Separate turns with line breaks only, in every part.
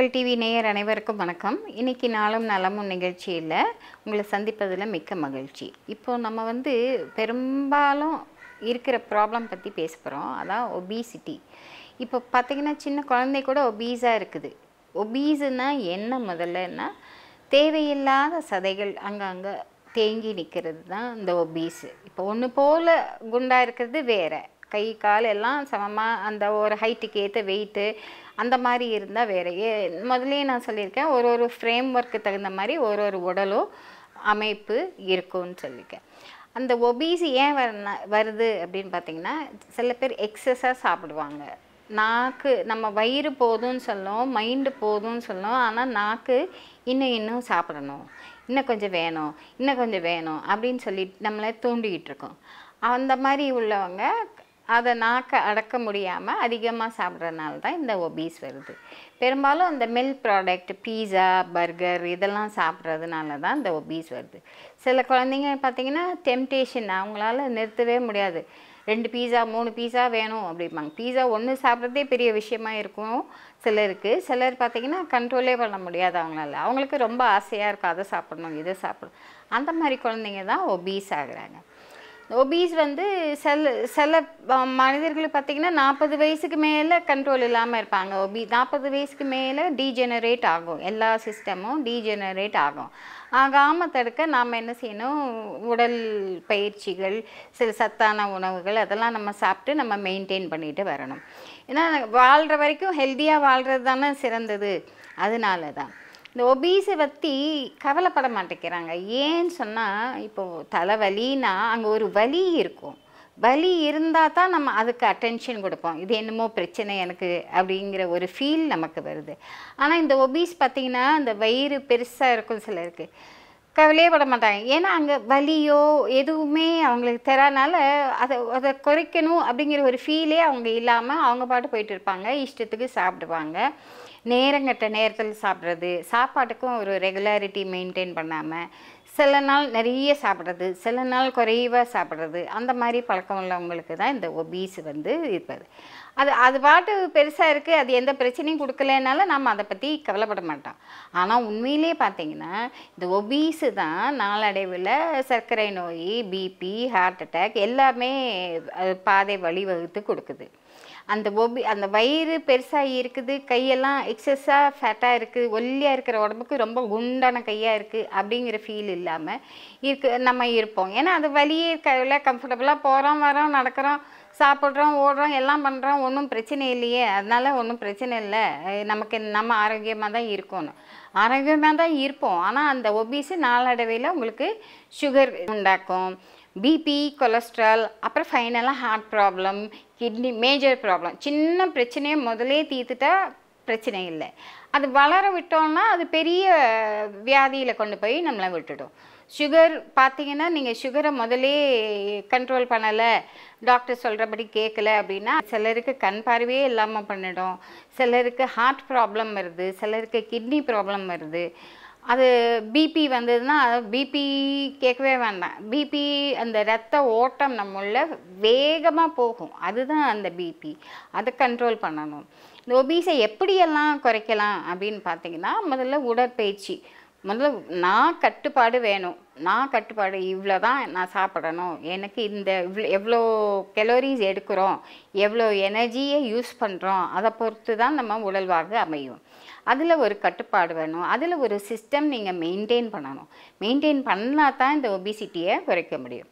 மக்கள் டிவி நேயர் அனைவருக்கும் வணக்கம் இன்றைக்கி நாளும் நலமும் நிகழ்ச்சியில் உங்களை சந்திப்பதில் மிக்க மகிழ்ச்சி இப்போது நம்ம வந்து பெரும்பாலும் இருக்கிற ப்ராப்ளம் பற்றி பேச போகிறோம் அதான் ஒபீசிட்டி இப்போ பார்த்திங்கன்னா சின்ன குழந்தை கூட ஒபீஸாக இருக்குது ஒபீஸுன்னா என்ன முதல்லன்னா தேவையில்லாத சதைகள் அங்கங்கே தேங்கி நிற்கிறது தான் இந்த ஒபீஸு இப்போ ஒன்று போல் குண்டாக இருக்கிறது வேறு கை கால் எல்லாம் சமமாக அந்த ஒரு ஹைட்டுக்கு ஏற்ற வெயிட்டு அந்த மாதிரி இருந்தால் வேறையே முதலே நான் சொல்லியிருக்கேன் ஒரு ஒரு ஃப்ரேம் ஒர்க்கு தகுந்த மாதிரி ஒரு ஒரு உடலும் அமைப்பு இருக்கும்னு சொல்லியிருக்கேன் அந்த ஒபிசி ஏன் வருது அப்படின்னு பார்த்தீங்கன்னா சில பேர் எக்ஸஸாக சாப்பிடுவாங்க நாக்கு நம்ம வயிறு போதும்னு சொல்லும் மைண்டு போதும்னு சொல்லும் ஆனால் நாக்கு இன்னும் இன்னும் சாப்பிடணும் இன்னும் கொஞ்சம் வேணும் இன்னும் கொஞ்சம் வேணும் அப்படின்னு சொல்லி நம்மளை தூண்டிக்கிட்டு இருக்கோம் அந்த மாதிரி உள்ளவங்க அதை நாக்க அடக்க முடியாமல் அதிகமாக சாப்பிட்றதுனால தான் இந்த ஒபீஸ் வருது பெரும்பாலும் இந்த மில்க் ப்ராடக்ட் பீஸா பர்கர் இதெல்லாம் சாப்பிட்றதுனால தான் இந்த ஒபீஸ் வருது சில குழந்தைங்க பார்த்திங்கன்னா டெம்டேஷன் அவங்களால நிறுத்தவே முடியாது ரெண்டு பீஸா மூணு பீஸா வேணும் அப்படிம்பாங்க பீஸா ஒன்று சாப்பிட்றதே பெரிய விஷயமா இருக்கும் சிலருக்கு சிலர் பார்த்திங்கன்னா கண்ட்ரோலே பண்ண முடியாது அவங்களால அவங்களுக்கு ரொம்ப ஆசையாக இருக்கும் அதை சாப்பிட்ணும் இதை சாப்பிடணும் அந்த மாதிரி குழந்தைங்க தான் ஒபீஸ் ஆகிறாங்க ஒபீஸ் வந்து சில சில மனிதர்கள் பார்த்தீங்கன்னா நாற்பது வயசுக்கு மேலே கண்ட்ரோல் இல்லாமல் இருப்பாங்க ஒபி நாற்பது வயசுக்கு மேலே டீஜெனரேட் ஆகும் எல்லா சிஸ்டமும் டீஜெனரேட் ஆகும் ஆகாமல் தடுக்க நாம் என்ன செய்யணும் உடல் பயிற்சிகள் சில சத்தான உணவுகள் அதெல்லாம் நம்ம சாப்பிட்டு நம்ம மெயின்டைன் பண்ணிட்டு வரணும் ஏன்னா வாழ்கிற வரைக்கும் ஹெல்த்தியாக வாழ்கிறது தானே சிறந்தது அதனால தான் இந்த ஒபீஸை பற்றி கவலைப்பட மாட்டேங்கிறாங்க ஏன்னு சொன்னால் இப்போது தலைவலின்னா அங்கே ஒரு வலி இருக்கும் வலி இருந்தால் தான் நம்ம அதுக்கு அட்டென்ஷன் கொடுப்போம் இது என்னமோ பிரச்சனை எனக்கு அப்படிங்கிற ஒரு ஃபீல் நமக்கு வருது ஆனால் இந்த ஒபீஸ் பார்த்திங்கன்னா இந்த வயிறு பெருசாக இருக்கும் சிலருக்கு கவலையே பட மாட்டாங்க ஏன்னா அங்கே வலியோ எதுவுமே அவங்களுக்கு தரானால அதை அதை குறைக்கணும் அப்படிங்கிற ஒரு ஃபீலே அவங்க இல்லாமல் அவங்க பாட்டு போயிட்டு இருப்பாங்க இஷ்டத்துக்கு சாப்பிடுவாங்க நேரங்கட்ட நேரத்தில் சாப்பிட்றது சாப்பாட்டுக்கும் ஒரு ரெகுலாரிட்டி மெயின்டைன் பண்ணாமல் சில நாள் நிறைய சாப்பிட்றது சில நாள் குறைவாக சாப்பிட்றது அந்த மாதிரி பழக்கம் உள்ளவங்களுக்கு தான் இந்த ஒபீஸ் வந்து இருப்பது அது அது பாட்டு பெருசாக இருக்குது அது எந்த பிரச்சனையும் கொடுக்கலனால நாம் அதை பற்றி கவலைப்பட மாட்டோம் ஆனால் உண்மையிலே பார்த்திங்கன்னா இந்த ஒபீஸு தான் நாளடைவில் சர்க்கரை நோய் பிபி ஹார்ட் அட்டாக் எல்லாமே பாதை வழிவகுத்து கொடுக்குது அந்த ஒபி அந்த வயிறு பெருசாகி இருக்குது கையெல்லாம் எக்ஸஸாக ஃபேட்டாக இருக்குது ஒல்லியாக இருக்கிற உடம்புக்கு ரொம்ப குண்டான கையாக இருக்குது அப்படிங்கிற ஃபீல் இல்லாமல் இருக்கு நம்ம இருப்போம் ஏன்னா அது வழியே கையில் கம்ஃபர்டபுளாக போகிறோம் வரோம் நடக்கிறோம் சாப்பிட்றோம் ஓடுறோம் எல்லாம் பண்ணுறோம் ஒன்றும் பிரச்சனை இல்லையே அதனால் ஒன்றும் பிரச்சனை இல்லை நமக்கு நம்ம ஆரோக்கியமாக தான் இருக்கணும் ஆரோக்கியமாக தான் இருப்போம் ஆனால் அந்த ஒபிசி நாளடைவையில் உங்களுக்கு சுகர் உண்டாக்கும் பிபி கொலஸ்ட்ரால் அப்புறம் ஃபைனலாக heart problem kidney major problem சின்ன பிரச்சனையை முதலே தீர்த்துட்டா பிரச்சனை இல்லை அது வளர விட்டோம்னா அது பெரிய வியாதியில் கொண்டு போய் நம்மளை விட்டுடும் சுகர் பார்த்தீங்கன்னா நீங்கள் சுகரை முதலே கண்ட்ரோல் பண்ணலை டாக்டர் சொல்கிறபடி கேட்கல அப்படின்னா சிலருக்கு கண் பார்வையே இல்லாமல் பண்ணிடும் சிலருக்கு ஹார்ட் ப்ராப்ளம் வருது சிலருக்கு கிட்னி ப்ராப்ளம் வருது அது பிபி வந்ததுன்னா பிபி கேட்கவே வேண்டாம் பிபி அந்த ரத்த ஓட்டம் நம்மள வேகமாக போகும் அதுதான் அந்த பிபி அதை கண்ட்ரோல் பண்ணணும் இந்த ஒபீஸை எப்படியெல்லாம் குறைக்கலாம் அப்படின்னு பார்த்தீங்கன்னா முதல்ல உடற்பயிற்சி முதல்ல நான் கட்டுப்பாடு வேணும் நான் கட்டுப்பாடு இவ்வளோ தான் நான் சாப்பிடணும் எனக்கு இந்த இவ்வளோ எவ்வளோ கெலோரிஸ் எடுக்கிறோம் எவ்வளோ எனர்ஜியை யூஸ் பண்ணுறோம் அதை பொறுத்து தான் நம்ம உடல் வாழ்வு அமையும் அதில் ஒரு கட்டுப்பாடு வேணும் அதில் ஒரு சிஸ்டம் நீங்கள் மெயின்டைன் பண்ணணும் மெயின்டைன் பண்ணால் தான் இந்த ஒபிசிட்டியை குறைக்க முடியும்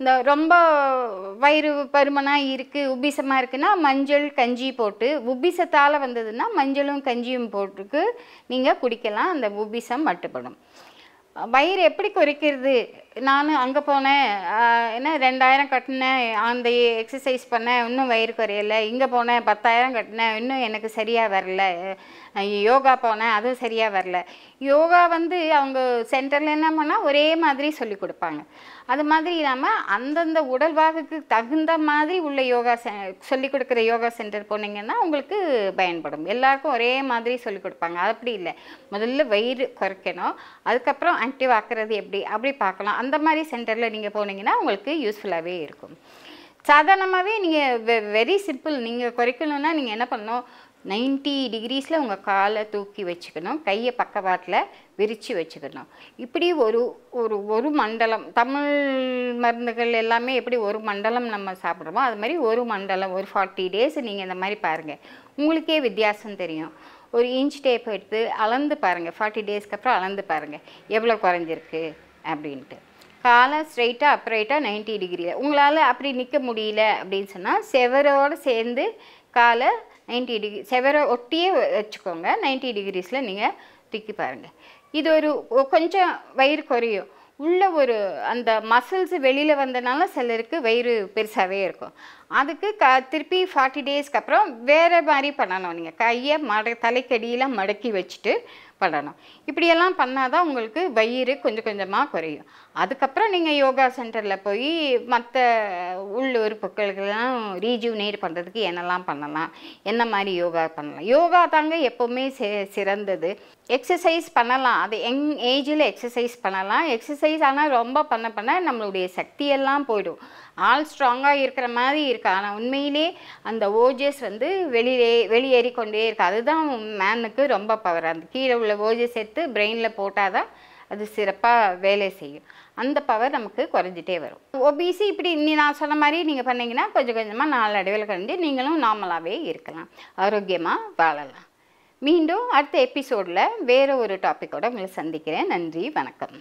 இந்த ரொம்ப வயிறு பருமனாக இருக்குது உபிசமாக இருக்குன்னா மஞ்சள் கஞ்சி போட்டு உபிசத்தால் வந்ததுன்னா மஞ்சளும் கஞ்சியும் போட்டுக்கு நீங்கள் குடிக்கலாம் அந்த உபிசம் மட்டுப்படும் வயிறு எப்படி குறைக்கிறது நான் அங்கே போனேன் என்ன ரெண்டாயிரம் கட்டினேன் அந்த எக்ஸசைஸ் பண்ணேன் இன்னும் வயிறு குறையலை இங்கே போனேன் பத்தாயிரம் கட்டினேன் இன்னும் எனக்கு சரியாக வரல யோகா போனேன் அதுவும் சரியாக வரல யோகா வந்து அவங்க சென்டரில் என்ன பண்ணால் ஒரே மாதிரி சொல்லி கொடுப்பாங்க அது மாதிரி இல்லாமல் அந்தந்த உடல் பாகத்துக்கு தகுந்த மாதிரி உள்ள யோகா செ சொல்லிக் கொடுக்குற யோகா சென்டர் போனீங்கன்னா உங்களுக்கு பயன்படும் எல்லாருக்கும் ஒரே மாதிரி சொல்லிக் கொடுப்பாங்க அப்படி இல்லை முதல்ல வயிறு குறைக்கணும் அதுக்கப்புறம் ஆக்டிவ் ஆக்குறது எப்படி அப்படி பார்க்கலாம் அந்த மாதிரி சென்டரில் நீங்கள் போனீங்கன்னா உங்களுக்கு யூஸ்ஃபுல்லாகவே இருக்கும் சாதாரணமாகவே நீங்கள் வெ வெரி சிம்பிள் நீங்கள் குறைக்கணும்னா நீங்கள் என்ன பண்ணணும் நைன்ட்டி டிகிரிஸில் உங்கள் காலை தூக்கி வச்சுக்கணும் கையை பக்கவாட்டில் விரித்து வச்சுக்கணும் இப்படி ஒரு ஒரு ஒரு மண்டலம் தமிழ் மருந்துகள் எல்லாமே எப்படி ஒரு மண்டலம் நம்ம சாப்பிட்றோமோ அது மாதிரி ஒரு மண்டலம் ஒரு ஃபார்ட்டி டேஸ் நீங்கள் இந்த மாதிரி பாருங்கள் உங்களுக்கே வித்தியாசம் தெரியும் ஒரு இன்ச் டேப் எடுத்து அளந்து பாருங்கள் ஃபார்ட்டி டேஸ்க்கு அப்புறம் அளந்து பாருங்கள் எவ்வளோ குறைஞ்சிருக்கு அப்படின்ட்டு காலை ஸ்ட்ரைட்டாக அப்ரைட்டாக நைன்ட்டி டிகிரியில் உங்களால் அப்படி நிற்க முடியல அப்படின்னு சொன்னால் செவரோடு சேர்ந்து காலை நைன்ட்டி டிகிரி செவரை ஒட்டியே வச்சுக்கோங்க நைன்ட்டி டிகிரிஸில் நீங்கள் தூக்கி பாருங்கள் இது ஒரு கொஞ்சம் வயிறு குறையும் உள்ள ஒரு அந்த மசில்ஸ் வெளியில் வந்தனால சிலருக்கு வயிறு பெருசாகவே இருக்கும் அதுக்கு க திருப்பி ஃபார்ட்டி டேஸ்க்கு அப்புறம் வேறு மாதிரி பண்ணணும் நீங்கள் கையை மட தலைக்கடியில் மடக்கி வச்சுட்டு பண்ணணும் இப்படியெல்லாம் பண்ணால் தான் உங்களுக்கு வயிறு கொஞ்சம் கொஞ்சமாக குறையும் அதுக்கப்புறம் நீங்கள் யோகா சென்டரில் போய் மற்ற உள்ளூர் உள்ளுறுப்புகளுக்கெல்லாம் ரீஜூனேட் பண்ணுறதுக்கு என்னெல்லாம் பண்ணலாம் என்ன மாதிரி யோகா பண்ணலாம் யோகா தாங்க எப்போவுமே சே சிறந்தது எக்ஸசைஸ் பண்ணலாம் அது யங் ஏஜில் எக்ஸசைஸ் பண்ணலாம் எக்ஸசைஸ் ஆனால் ரொம்ப பண்ண பண்ண நம்மளுடைய சக்தியெல்லாம் போயிடும் ஆள் ஸ்ட்ராங்காக இருக்கிற மாதிரி இருக்கா ஆனால் உண்மையிலே அந்த ஓஜஸ் வந்து வெளியே வெளியேறி கொண்டே இருக்கா அதுதான் மேனுக்கு ரொம்ப பவர் அந்த கீழே உள்ள ஓஜஸ் எடுத்து பிரெயினில் போட்டால் தான் அது சிறப்பாக வேலை செய்யும் அந்த பவர் நமக்கு குறைஞ்சிட்டே வரும் ஓபிசி இப்படி நீ நான் சொன்ன மாதிரி நீங்கள் பண்ணிங்கன்னா கொஞ்சம் கொஞ்சமாக நாலு அடைவில் கழிஞ்சு நீங்களும் நார்மலாகவே இருக்கலாம் ஆரோக்கியமாக வாழலாம் மீண்டும் அடுத்த எபிசோடில் வேறு ஒரு டாப்பிக்கோடு உங்களை சந்திக்கிறேன் நன்றி வணக்கம்